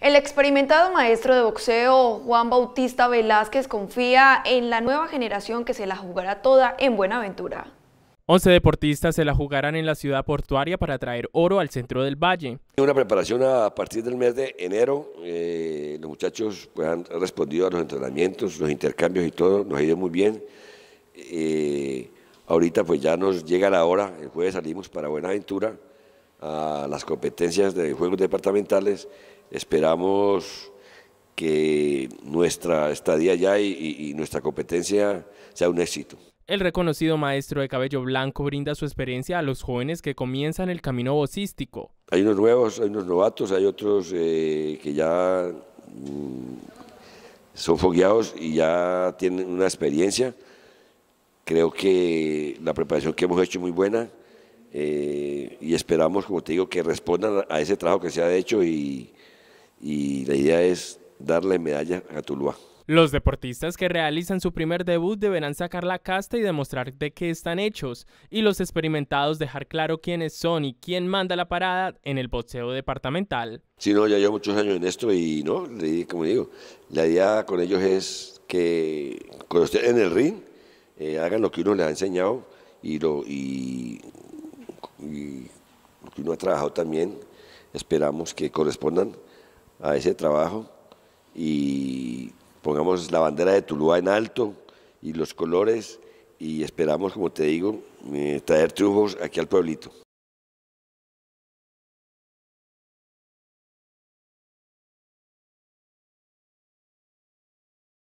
El experimentado maestro de boxeo Juan Bautista Velázquez confía en la nueva generación que se la jugará toda en Buenaventura. 11 deportistas se la jugarán en la ciudad portuaria para traer oro al centro del valle. Una preparación a partir del mes de enero. Eh, los muchachos pues, han respondido a los entrenamientos, los intercambios y todo. Nos ha ido muy bien. Eh, ahorita pues ya nos llega la hora. El jueves salimos para Buenaventura a las competencias de juegos departamentales, esperamos que nuestra estadía ya y, y nuestra competencia sea un éxito. El reconocido maestro de cabello blanco brinda su experiencia a los jóvenes que comienzan el camino vocístico. Hay unos nuevos, hay unos novatos, hay otros eh, que ya mm, son fogueados y ya tienen una experiencia. Creo que la preparación que hemos hecho es muy buena. Eh, y esperamos, como te digo, que respondan a ese trabajo que se ha hecho y, la idea es darle medalla a Tuluá. Los deportistas que realizan su primer debut deberán sacar la casta y demostrar de qué están hechos, y los experimentados dejar claro quiénes son y quién manda la parada en el boxeo departamental. Sí, no, ya llevo muchos años en esto y no, como digo, la idea con ellos es que cuando estén en el ring, eh, hagan lo que uno les ha enseñado y, lo, y y que uno ha trabajado también, esperamos que correspondan a ese trabajo y pongamos la bandera de Tuluá en alto y los colores y esperamos, como te digo, eh, traer triunfos aquí al pueblito.